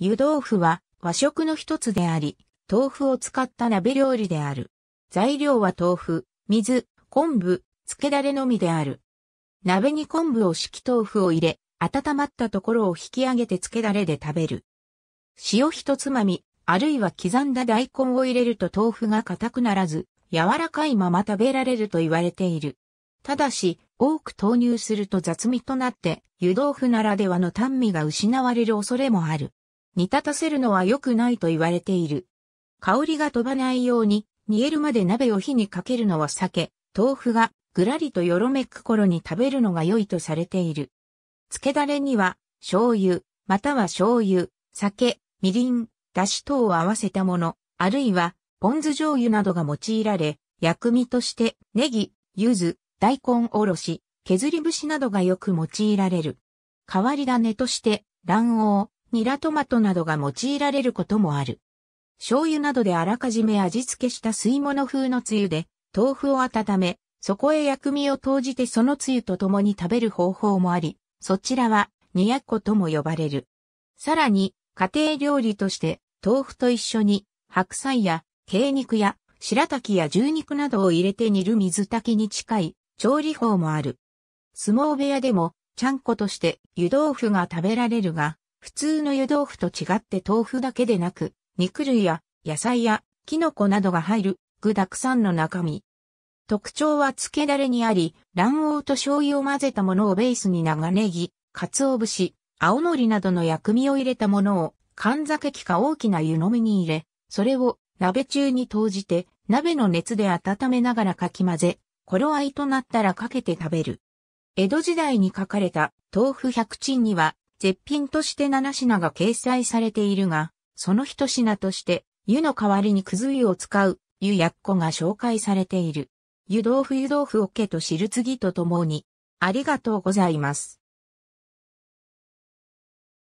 湯豆腐は和食の一つであり、豆腐を使った鍋料理である。材料は豆腐、水、昆布、漬けだれのみである。鍋に昆布を敷き豆腐を入れ、温まったところを引き上げて漬けだれで食べる。塩一つまみ、あるいは刻んだ大根を入れると豆腐が硬くならず、柔らかいまま食べられると言われている。ただし、多く投入すると雑味となって、湯豆腐ならではの単味が失われる恐れもある。煮立たせるのは良くないと言われている。香りが飛ばないように、煮えるまで鍋を火にかけるのは避け、豆腐がぐらりとよろめく頃に食べるのが良いとされている。漬けだれには、醤油、または醤油、酒、みりん、だし等を合わせたもの、あるいは、ポン酢醤油などが用いられ、薬味として、ネギ、柚子、大根おろし、削り節などがよく用いられる。変わり種として、卵黄、ニラトマトなどが用いられることもある。醤油などであらかじめ味付けした吸い物風のつゆで、豆腐を温め、そこへ薬味を投じてそのつゆと共に食べる方法もあり、そちらは、煮やっことも呼ばれる。さらに、家庭料理として、豆腐と一緒に、白菜や、鶏肉や、白滝や牛肉などを入れて煮る水炊きに近い、調理法もある。相撲部屋でも、ちゃんことして、湯豆腐が食べられるが、普通の湯豆腐と違って豆腐だけでなく、肉類や野菜やキノコなどが入る具沢山の中身。特徴は漬けだれにあり、卵黄と醤油を混ぜたものをベースに長ネギ、鰹節、青のりなどの薬味を入れたものを、缶酒器か大きな湯飲みに入れ、それを鍋中に投じて、鍋の熱で温めながらかき混ぜ、頃合いとなったらかけて食べる。江戸時代に書かれた豆腐百珍には、絶品として7品が掲載されているが、その一品として、湯の代わりにくず湯を使う、湯やっこが紹介されている。湯豆腐湯豆腐をけと知る次とともに、ありがとうございます。